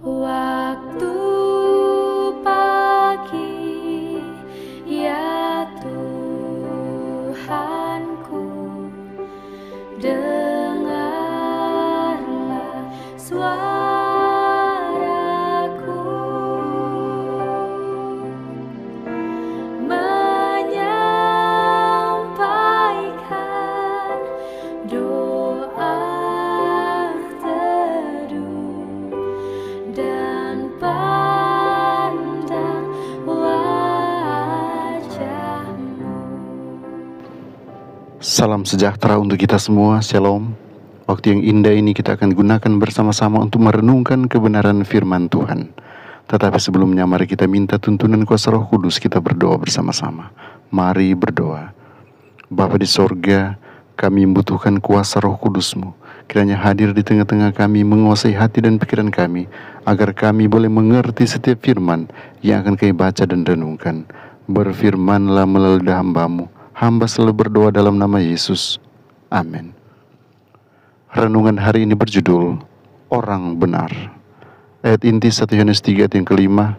Waktu pagi ya Tuhanku. Salam sejahtera untuk kita semua, Shalom. Waktu yang indah ini kita akan gunakan bersama-sama untuk merenungkan kebenaran firman Tuhan. Tetapi sebelumnya mari kita minta tuntunan kuasa roh kudus kita berdoa bersama-sama. Mari berdoa. Bapa di sorga, kami membutuhkan kuasa roh kudusmu Kiranya hadir di tengah-tengah kami, menguasai hati dan pikiran kami, agar kami boleh mengerti setiap firman yang akan kami baca dan renungkan. Berfirmanlah melalui hambamu. Hamba selalu berdoa dalam nama Yesus. Amin. Renungan hari ini berjudul Orang Benar. Ayat inti 1 Yohanes 3 ayat yang kelima.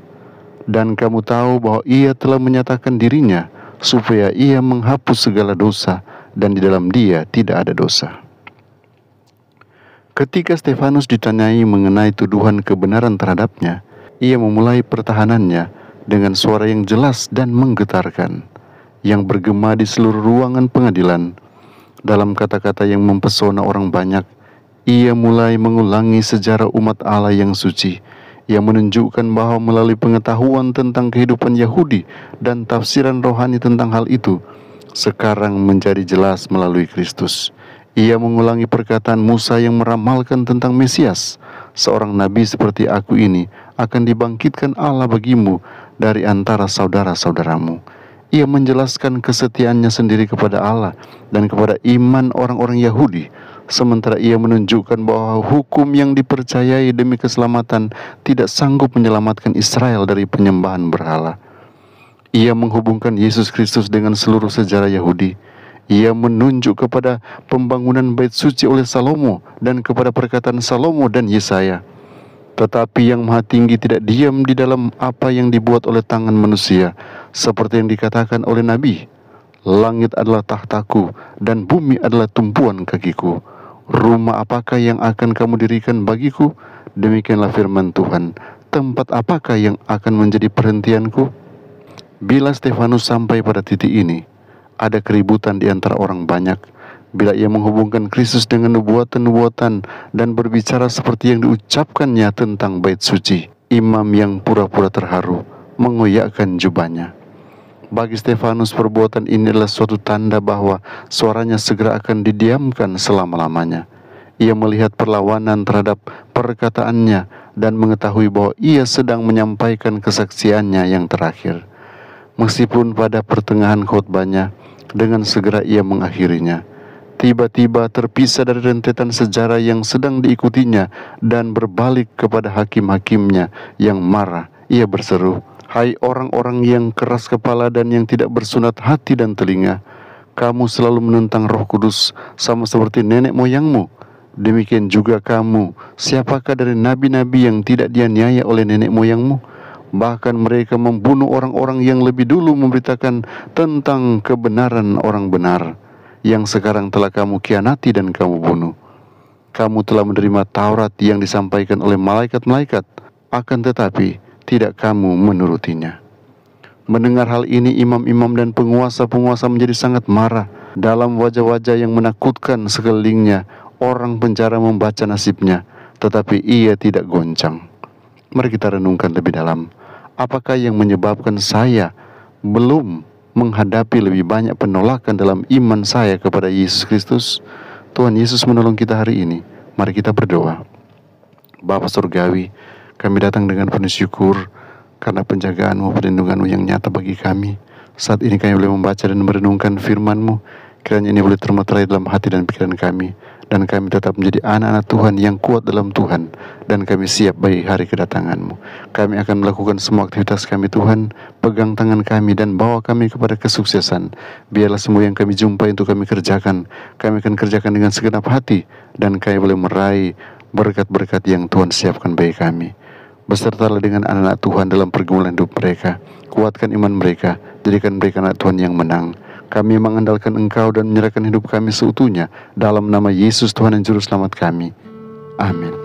Dan kamu tahu bahwa ia telah menyatakan dirinya supaya ia menghapus segala dosa dan di dalam dia tidak ada dosa. Ketika Stefanus ditanyai mengenai tuduhan kebenaran terhadapnya, ia memulai pertahanannya dengan suara yang jelas dan menggetarkan, yang bergema di seluruh ruangan pengadilan. Dalam kata-kata yang mempesona orang banyak, ia mulai mengulangi sejarah umat Allah yang suci, yang menunjukkan bahwa melalui pengetahuan tentang kehidupan Yahudi dan tafsiran rohani tentang hal itu, sekarang menjadi jelas melalui Kristus ia mengulangi perkataan Musa yang meramalkan tentang Mesias. Seorang nabi seperti aku ini akan dibangkitkan Allah bagimu dari antara saudara-saudaramu. Ia menjelaskan kesetiaannya sendiri kepada Allah dan kepada iman orang-orang Yahudi. Sementara ia menunjukkan bahwa hukum yang dipercayai demi keselamatan tidak sanggup menyelamatkan Israel dari penyembahan berhala. Ia menghubungkan Yesus Kristus dengan seluruh sejarah Yahudi ia menunjuk kepada pembangunan bait suci oleh Salomo dan kepada perkataan Salomo dan Yesaya. Tetapi yang maha tinggi tidak diam di dalam apa yang dibuat oleh tangan manusia. Seperti yang dikatakan oleh Nabi, Langit adalah tahtaku dan bumi adalah tumpuan kakiku. Rumah apakah yang akan kamu dirikan bagiku? Demikianlah firman Tuhan. Tempat apakah yang akan menjadi perhentianku? Bila Stefanus sampai pada titik ini, ada keributan di antara orang banyak. Bila ia menghubungkan Kristus dengan nubuatan-nubuatan dan berbicara seperti yang diucapkannya tentang bait suci, imam yang pura-pura terharu mengoyakkan jubahnya. Bagi Stefanus perbuatan ini adalah suatu tanda bahwa suaranya segera akan didiamkan selama-lamanya. Ia melihat perlawanan terhadap perkataannya dan mengetahui bahwa ia sedang menyampaikan kesaksiannya yang terakhir. Meskipun pada pertengahan khutbahnya dengan segera ia mengakhirinya. Tiba-tiba terpisah dari rentetan sejarah yang sedang diikutinya dan berbalik kepada hakim-hakimnya yang marah. Ia berseru, Hai orang-orang yang keras kepala dan yang tidak bersunat hati dan telinga, kamu selalu menentang roh kudus sama seperti nenek moyangmu. Demikian juga kamu, siapakah dari nabi-nabi yang tidak dianiaya oleh nenek moyangmu? Bahkan mereka membunuh orang-orang yang lebih dulu memberitakan tentang kebenaran orang benar yang sekarang telah kamu kianati dan kamu bunuh. Kamu telah menerima Taurat yang disampaikan oleh malaikat-malaikat, akan tetapi tidak kamu menurutinya. Mendengar hal ini, imam-imam dan penguasa-penguasa menjadi sangat marah dalam wajah-wajah yang menakutkan sekelilingnya. Orang penjara membaca nasibnya, tetapi ia tidak goncang. Mari kita renungkan lebih dalam. Apakah yang menyebabkan saya belum menghadapi lebih banyak penolakan dalam iman saya kepada Yesus Kristus? Tuhan Yesus menolong kita hari ini. Mari kita berdoa. Bapa Surgawi, kami datang dengan penuh syukur karena penjagaanmu, perlindunganmu yang nyata bagi kami. Saat ini kami boleh membaca dan merenungkan FirmanMu. Kiranya ini boleh termaterai dalam hati dan pikiran kami dan kami tetap menjadi anak-anak Tuhan yang kuat dalam Tuhan dan kami siap bagi hari kedatanganmu. Kami akan melakukan semua aktivitas kami Tuhan, pegang tangan kami dan bawa kami kepada kesuksesan. Biarlah semua yang kami jumpai untuk kami kerjakan, kami akan kerjakan dengan segenap hati dan kami boleh meraih berkat-berkat yang Tuhan siapkan bagi kami. Besertalah dengan anak-anak Tuhan dalam pergumulan hidup mereka. Kuatkan iman mereka, jadikan mereka anak Tuhan yang menang. Kami mengandalkan Engkau dan menyerahkan hidup kami seutuhnya dalam nama Yesus Tuhan dan Juru Selamat kami. Amin.